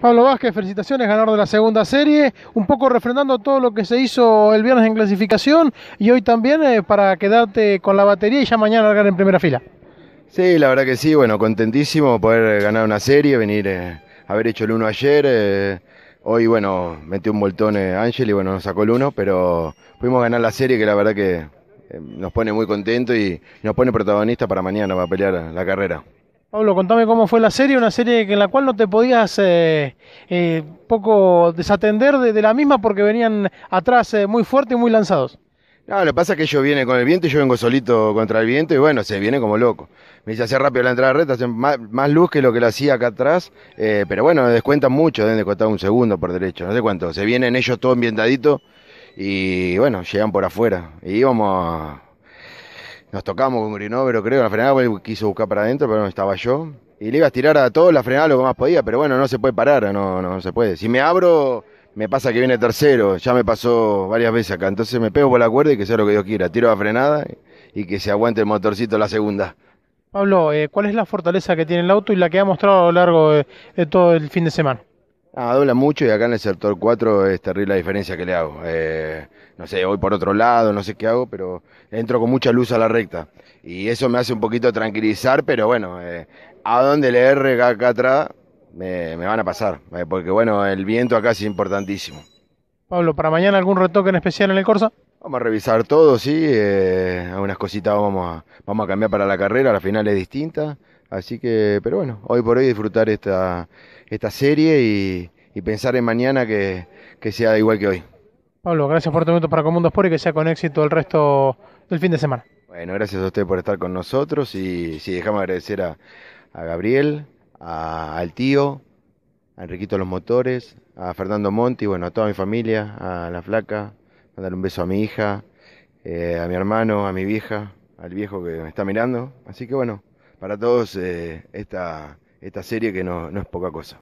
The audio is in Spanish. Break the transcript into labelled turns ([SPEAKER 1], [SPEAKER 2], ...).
[SPEAKER 1] Pablo Vázquez, felicitaciones, ganador de la segunda serie, un poco refrendando todo lo que se hizo el viernes en clasificación y hoy también eh, para quedarte con la batería y ya mañana largar en primera fila.
[SPEAKER 2] Sí, la verdad que sí, bueno, contentísimo poder ganar una serie, venir, a eh, haber hecho el uno ayer, eh, hoy bueno, metió un voltón Ángel y bueno, nos sacó el uno, pero pudimos ganar la serie que la verdad que nos pone muy contentos y nos pone protagonista para mañana, para pelear la carrera. Pablo,
[SPEAKER 1] contame cómo fue la serie, una serie en la cual no te podías eh, eh poco desatender de, la misma porque venían atrás eh, muy fuerte y muy
[SPEAKER 2] lanzados. No, lo que pasa es que ellos vienen con el viento y yo vengo solito contra el viento y bueno, se viene como loco. Me dice hace rápido la entrada de hacen más, más, luz que lo que lo hacía acá atrás, eh, pero bueno, descuentan mucho, deben descontar un segundo por derecho, no sé cuánto. Se vienen ellos todo ambientadito y bueno, llegan por afuera. Y vamos... Nos tocamos con pero creo, la frenada, quiso buscar para adentro, pero no estaba yo. Y le iba a tirar a todos la frenada lo que más podía, pero bueno, no se puede parar, no, no, se puede. Si me abro, me pasa que viene tercero, ya me pasó varias veces acá, entonces me pego por la cuerda y que sea lo que Dios quiera, tiro la frenada y que se aguante el motorcito la segunda.
[SPEAKER 1] Pablo, eh, ¿cuál es la fortaleza que tiene el auto y la que ha mostrado a lo largo de todo el fin de semana?
[SPEAKER 2] Ah, dobla mucho y acá en el sector 4 es terrible la diferencia que le hago. Eh, no sé, voy por otro lado, no sé qué hago, pero entro con mucha luz a la recta. Y eso me hace un poquito tranquilizar, pero bueno, eh, a donde le erre acá, atrás me, van a pasar, eh, porque bueno, el viento acá es importantísimo.
[SPEAKER 1] Pablo, ¿para mañana algún retoque en especial en el Corsa?
[SPEAKER 2] Vamos a revisar todo, sí. algunas cositas vamos a, vamos a cambiar para la carrera, la final es distinta. Así que, pero bueno, hoy por hoy disfrutar esta, esta serie y, pensar en mañana que, que, sea igual que hoy.
[SPEAKER 1] Pablo, gracias por tu para Comundo Sport y que sea con éxito el resto del fin de semana.
[SPEAKER 2] Bueno, gracias a usted por estar con nosotros y sí, dejamos agradecer a, Gabriel, a, al tío, a Enriquito Los Motores, a Fernando Monti, bueno, a toda mi familia, a la flaca, mandar un beso a mi hija, eh, a mi hermano, a mi vieja, al viejo que me está mirando. Así que bueno, para todos eh, esta, esta serie que no, no es poca cosa.